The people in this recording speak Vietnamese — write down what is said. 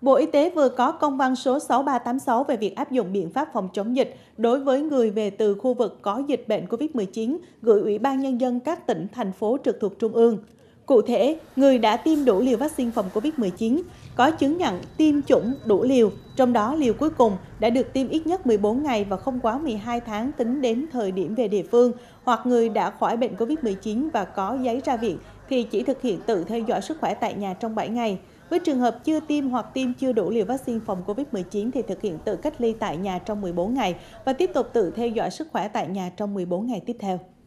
Bộ Y tế vừa có công văn số 6386 về việc áp dụng biện pháp phòng chống dịch đối với người về từ khu vực có dịch bệnh COVID-19 gửi Ủy ban Nhân dân các tỉnh, thành phố trực thuộc Trung ương. Cụ thể, người đã tiêm đủ liều vaccine phòng COVID-19 có chứng nhận tiêm chủng đủ liều, trong đó liều cuối cùng đã được tiêm ít nhất 14 ngày và không quá 12 tháng tính đến thời điểm về địa phương, hoặc người đã khỏi bệnh COVID-19 và có giấy ra viện thì chỉ thực hiện tự theo dõi sức khỏe tại nhà trong 7 ngày. Với trường hợp chưa tiêm hoặc tiêm chưa đủ liều vaccine phòng COVID-19 thì thực hiện tự cách ly tại nhà trong 14 ngày và tiếp tục tự theo dõi sức khỏe tại nhà trong 14 ngày tiếp theo.